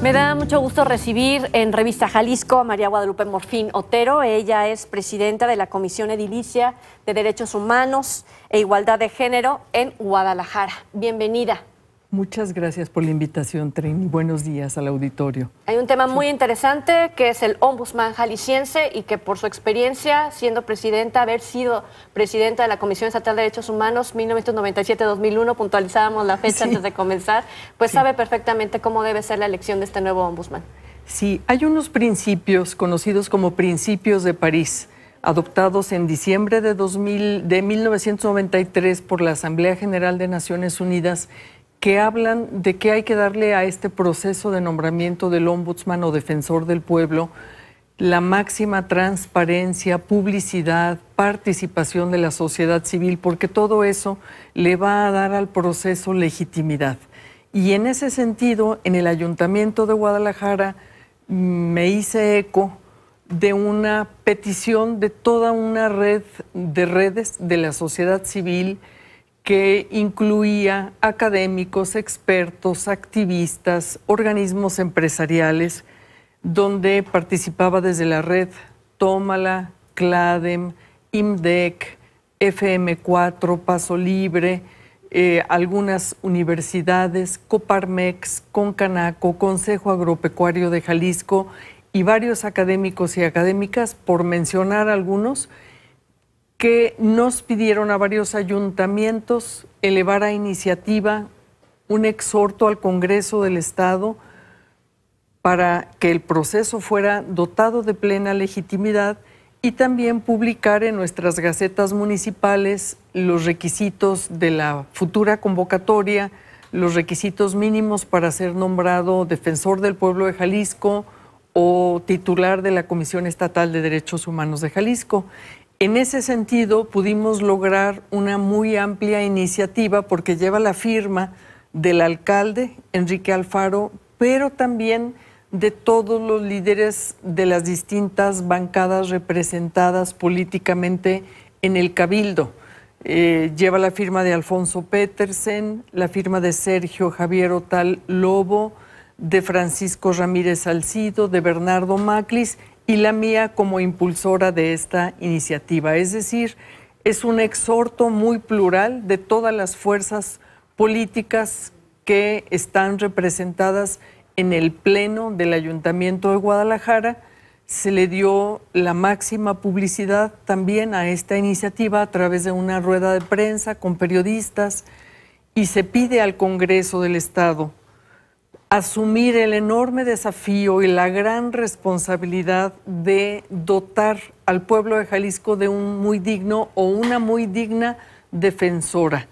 Me da mucho gusto recibir en Revista Jalisco a María Guadalupe Morfín Otero. Ella es presidenta de la Comisión Edilicia de Derechos Humanos e Igualdad de Género en Guadalajara. Bienvenida. Muchas gracias por la invitación, Trini. Buenos días al auditorio. Hay un tema muy interesante que es el ombudsman jalisciense y que por su experiencia siendo presidenta, haber sido presidenta de la Comisión Estatal de Derechos Humanos 1997-2001, puntualizábamos la fecha antes de comenzar, pues sabe perfectamente cómo debe ser la elección de este nuevo ombudsman. Sí, hay unos principios conocidos como principios de París adoptados en diciembre de, 2000, de 1993 por la Asamblea General de Naciones Unidas que hablan de que hay que darle a este proceso de nombramiento del ombudsman o defensor del pueblo la máxima transparencia, publicidad, participación de la sociedad civil, porque todo eso le va a dar al proceso legitimidad. Y en ese sentido, en el ayuntamiento de Guadalajara mm, me hice eco de una petición de toda una red de redes de la sociedad civil, que incluía académicos, expertos, activistas, organismos empresariales, donde participaba desde la red Tómala, CLADEM, IMDEC, FM4, Paso Libre, eh, algunas universidades, Coparmex, Concanaco, Consejo Agropecuario de Jalisco y varios académicos y académicas, por mencionar algunos, que nos pidieron a varios ayuntamientos elevar a iniciativa un exhorto al Congreso del Estado para que el proceso fuera dotado de plena legitimidad y también publicar en nuestras gacetas municipales los requisitos de la futura convocatoria, los requisitos mínimos para ser nombrado defensor del pueblo de Jalisco o titular de la Comisión Estatal de Derechos Humanos de Jalisco. En ese sentido, pudimos lograr una muy amplia iniciativa porque lleva la firma del alcalde Enrique Alfaro, pero también de todos los líderes de las distintas bancadas representadas políticamente en el Cabildo. Eh, lleva la firma de Alfonso Petersen, la firma de Sergio Javier Otal Lobo, de Francisco Ramírez Salcido, de Bernardo Maclis y la mía como impulsora de esta iniciativa. Es decir, es un exhorto muy plural de todas las fuerzas políticas que están representadas en el Pleno del Ayuntamiento de Guadalajara. Se le dio la máxima publicidad también a esta iniciativa a través de una rueda de prensa con periodistas y se pide al Congreso del Estado asumir el enorme desafío y la gran responsabilidad de dotar al pueblo de Jalisco de un muy digno o una muy digna defensora.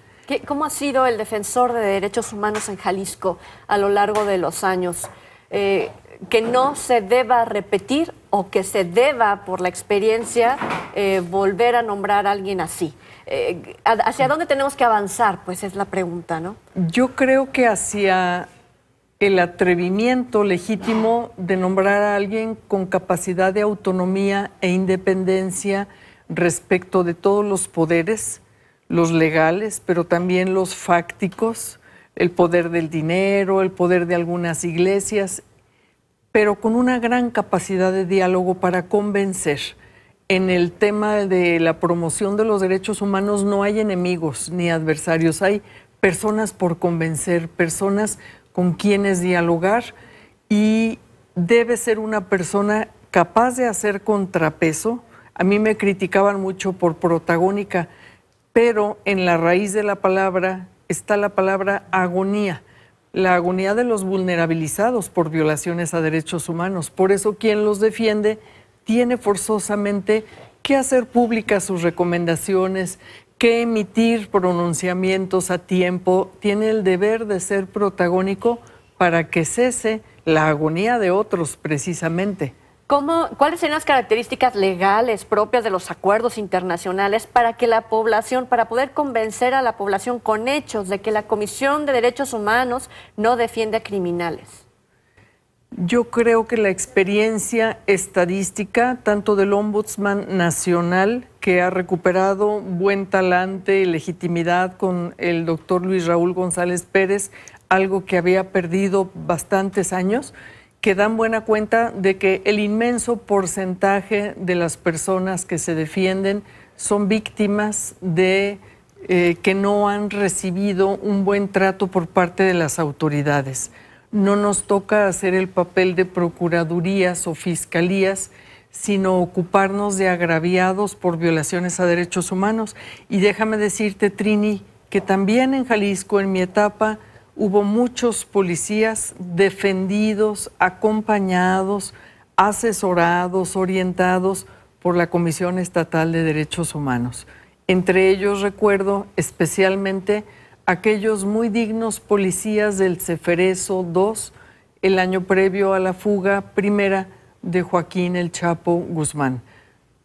¿Cómo ha sido el defensor de derechos humanos en Jalisco a lo largo de los años? Eh, que no se deba repetir o que se deba, por la experiencia, eh, volver a nombrar a alguien así. Eh, ¿Hacia dónde tenemos que avanzar? Pues es la pregunta, ¿no? Yo creo que hacia el atrevimiento legítimo de nombrar a alguien con capacidad de autonomía e independencia respecto de todos los poderes, los legales, pero también los fácticos, el poder del dinero, el poder de algunas iglesias, pero con una gran capacidad de diálogo para convencer. En el tema de la promoción de los derechos humanos no hay enemigos ni adversarios, hay personas por convencer, personas con quienes dialogar y debe ser una persona capaz de hacer contrapeso. A mí me criticaban mucho por protagónica, pero en la raíz de la palabra está la palabra agonía, la agonía de los vulnerabilizados por violaciones a derechos humanos. Por eso quien los defiende tiene forzosamente que hacer públicas sus recomendaciones, que emitir pronunciamientos a tiempo, tiene el deber de ser protagónico para que cese la agonía de otros precisamente. ¿Cuáles serían las características legales propias de los acuerdos internacionales para que la población, para poder convencer a la población con hechos de que la Comisión de Derechos Humanos no defiende a criminales? Yo creo que la experiencia estadística, tanto del Ombudsman Nacional, que ha recuperado buen talante y legitimidad con el doctor Luis Raúl González Pérez, algo que había perdido bastantes años, que dan buena cuenta de que el inmenso porcentaje de las personas que se defienden son víctimas de eh, que no han recibido un buen trato por parte de las autoridades no nos toca hacer el papel de procuradurías o fiscalías, sino ocuparnos de agraviados por violaciones a derechos humanos. Y déjame decirte, Trini, que también en Jalisco, en mi etapa, hubo muchos policías defendidos, acompañados, asesorados, orientados por la Comisión Estatal de Derechos Humanos. Entre ellos recuerdo especialmente aquellos muy dignos policías del Ceferezo II el año previo a la fuga primera de Joaquín el Chapo Guzmán.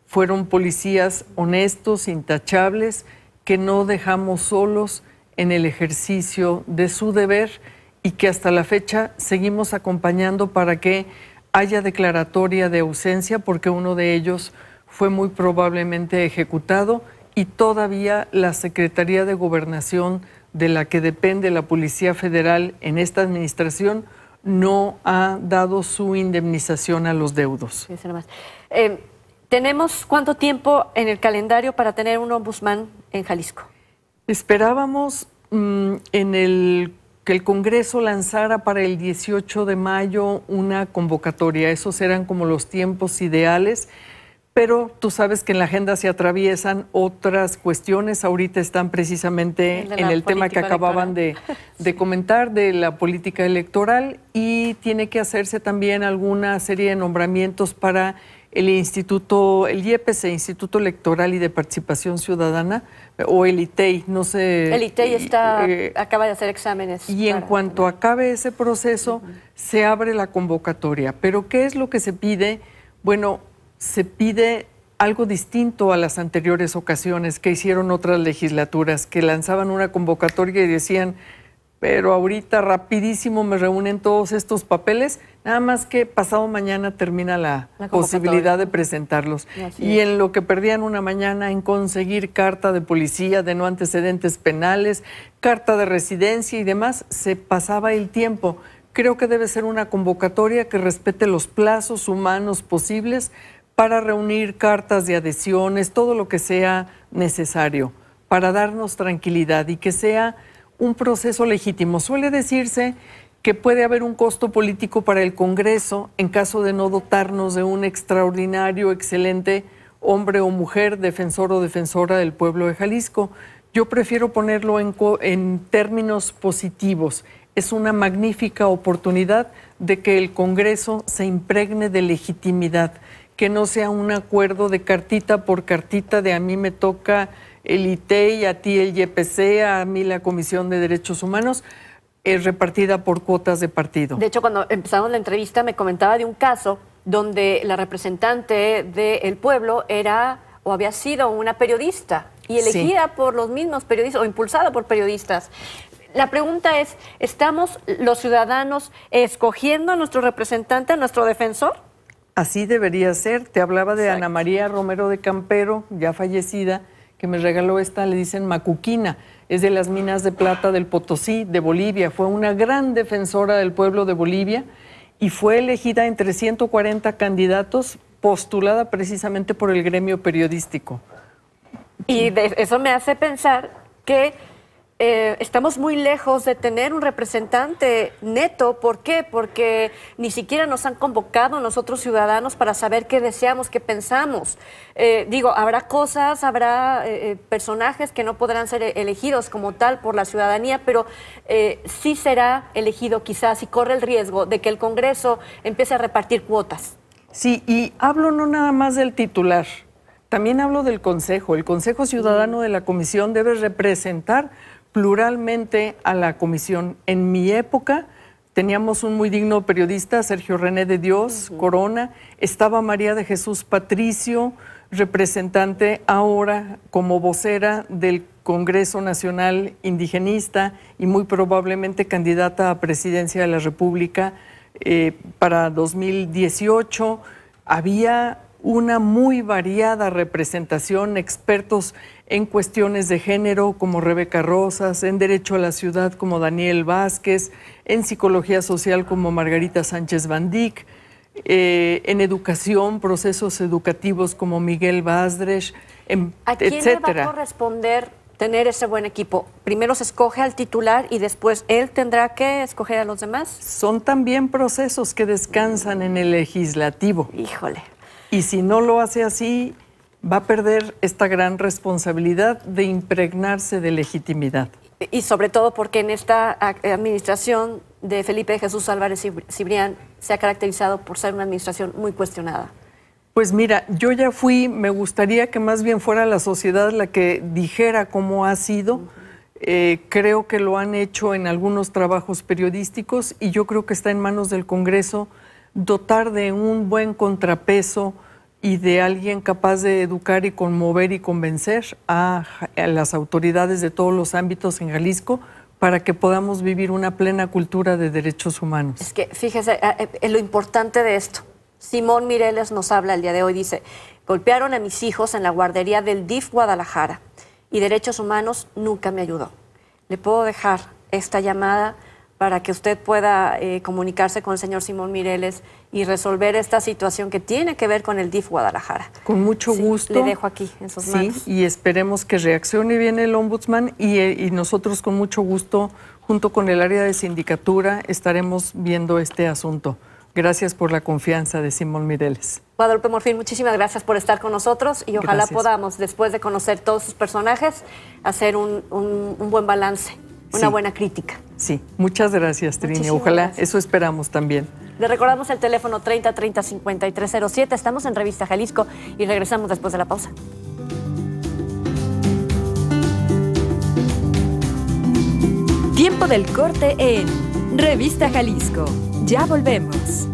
Fueron policías honestos, intachables, que no dejamos solos en el ejercicio de su deber y que hasta la fecha seguimos acompañando para que haya declaratoria de ausencia porque uno de ellos fue muy probablemente ejecutado y todavía la Secretaría de Gobernación de la que depende la Policía Federal en esta administración no ha dado su indemnización a los deudos. Eh, ¿Tenemos cuánto tiempo en el calendario para tener un ombudsman en Jalisco? Esperábamos mm, en el que el Congreso lanzara para el 18 de mayo una convocatoria. Esos eran como los tiempos ideales pero tú sabes que en la agenda se atraviesan otras cuestiones. Ahorita están precisamente en el tema que acababan de, comentar de la política electoral y tiene que hacerse también alguna serie de nombramientos para el Instituto, el IEPC, e Instituto Electoral y de Participación Ciudadana, o el ITEI, e no sé. El ITEI e eh, está, eh, acaba de hacer exámenes. Y en cuanto acabe ese proceso, se abre la convocatoria. Pero ¿qué es lo que se pide? Bueno, se pide algo distinto a las anteriores ocasiones que hicieron otras legislaturas, que lanzaban una convocatoria y decían, pero ahorita rapidísimo me reúnen todos estos papeles, nada más que pasado mañana termina la, posibilidad de presentarlos. y en lo que perdían una mañana en conseguir carta de policía, de no antecedentes penales, carta de residencia y demás, se pasaba el tiempo. Creo que debe ser una convocatoria que respete los plazos humanos posibles para reunir cartas de adhesiones, todo lo que sea necesario, para darnos tranquilidad y que sea un proceso legítimo. Suele decirse que puede haber un costo político para el Congreso en caso de no dotarnos de un extraordinario, excelente hombre o mujer, defensor o defensora del pueblo de Jalisco. Yo prefiero ponerlo en, términos positivos. Es una magnífica oportunidad de que el Congreso se impregne de legitimidad que no sea un acuerdo de cartita por cartita de a mí me toca el y a ti el YPC, a mí la Comisión de Derechos Humanos, es repartida por cuotas de partido. De hecho, cuando empezamos la entrevista me comentaba de un caso donde la representante del pueblo era o había sido una periodista y elegida por los mismos periodistas o impulsada por periodistas. La pregunta es, ¿estamos los ciudadanos escogiendo a nuestro representante, a nuestro defensor? Así debería ser. Te hablaba de Ana María Romero de Campero, ya fallecida, que me regaló esta, le dicen Macuquina. Es de las minas de plata del Potosí, de Bolivia. Fue una gran defensora del pueblo de Bolivia y fue elegida entre 140 candidatos, postulada precisamente por el gremio periodístico. Y eso me hace pensar que eh, estamos muy lejos de tener un representante neto. ¿Por qué? Porque ni siquiera nos han convocado nosotros ciudadanos para saber qué deseamos, qué pensamos. Eh, digo, habrá cosas, habrá eh, personajes que no podrán ser elegidos como tal por la ciudadanía, pero sí será elegido quizás y corre el riesgo de que el Congreso empiece a repartir cuotas. Sí, y hablo no nada más del titular. También hablo del Consejo. El Consejo Ciudadano de la Comisión debe representar pluralmente a la comisión. En mi época teníamos un muy digno periodista, Sergio René de Dios, Corona, estaba María de Jesús Patricio, representante ahora como vocera del Congreso Nacional Indigenista y muy probablemente candidata a presidencia de la República eh, para 2018. Había una muy variada representación, expertos en cuestiones de género como Rebeca Rosas, en Derecho a la Ciudad como Daniel Vázquez, en Psicología Social como Margarita Sánchez Bandic, eh, en Educación, procesos educativos como Miguel Vázquez ¿A quién etcétera. va a corresponder tener ese buen equipo? Primero se escoge al titular y después él tendrá que escoger a los demás. Son también procesos que descansan en el legislativo. Híjole. Y si no lo hace así, va a perder esta gran responsabilidad de impregnarse de legitimidad. Y sobre todo porque en esta administración de Felipe Jesús Álvarez Cibrián se ha caracterizado por ser una administración muy cuestionada. Pues mira, yo ya fui, me gustaría que más bien fuera la sociedad la que dijera cómo ha sido. Eh, creo que lo han hecho en algunos trabajos periodísticos y yo creo que está en manos del Congreso dotar de un buen contrapeso y de alguien capaz de educar y conmover y convencer a, las autoridades de todos los ámbitos en Jalisco para que podamos vivir una plena cultura de derechos humanos. Es que fíjese en eh, eh, lo importante de esto. Simón Mireles nos habla el día de hoy, dice, golpearon a mis hijos en la guardería del DIF Guadalajara y Derechos Humanos nunca me ayudó. Le puedo dejar esta llamada para que usted pueda eh, comunicarse con el señor Simón Mireles y resolver esta situación que tiene que ver con el DIF Guadalajara. Con mucho gusto. Le dejo aquí en sus sí, Y esperemos que reaccione bien el ombudsman eh, y, nosotros con mucho gusto, junto con el área de sindicatura, estaremos viendo este asunto. Gracias por la confianza de Simón Mireles. Guadalupe Morfin, muchísimas gracias por estar con nosotros y ojalá podamos, después de conocer todos sus personajes, hacer un, buen balance, una buena crítica. Sí, muchas gracias, Trini. Ojalá, eso esperamos también. Le recordamos el teléfono 30 30 5307. Estamos en Revista Jalisco y regresamos después de la pausa. Tiempo del corte en Revista Jalisco. Ya volvemos.